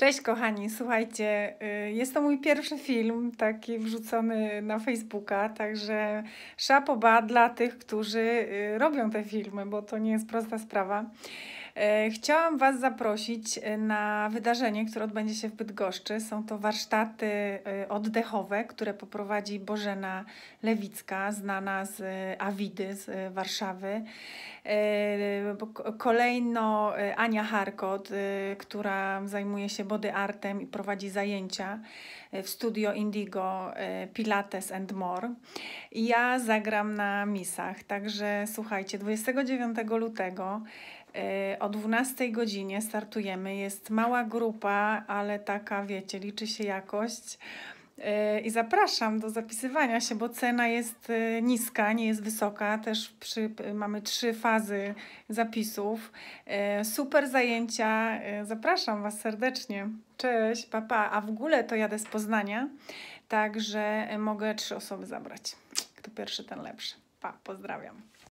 Cześć kochani, słuchajcie, y, jest to mój pierwszy film, taki wrzucony na Facebooka, także szapoba dla tych, którzy y, robią te filmy, bo to nie jest prosta sprawa. E, chciałam Was zaprosić e, na wydarzenie, które odbędzie się w Bydgoszczy. Są to warsztaty e, oddechowe, które poprowadzi Bożena Lewicka, znana z Awidy z Warszawy. Kolejno Ania Harkot, która zajmuje się body artem i prowadzi zajęcia w studio Indigo Pilates and More. I ja zagram na misach, także słuchajcie, 29 lutego E, o 12 godzinie startujemy. Jest mała grupa, ale taka, wiecie, liczy się jakość. E, I zapraszam do zapisywania się, bo cena jest e, niska, nie jest wysoka. Też przy, mamy trzy fazy zapisów. Super zajęcia. Zapraszam Was serdecznie. Cześć, papa. Pa. A w ogóle to jadę z Poznania, także mogę trzy osoby zabrać. Kto pierwszy, ten lepszy. Pa, pozdrawiam.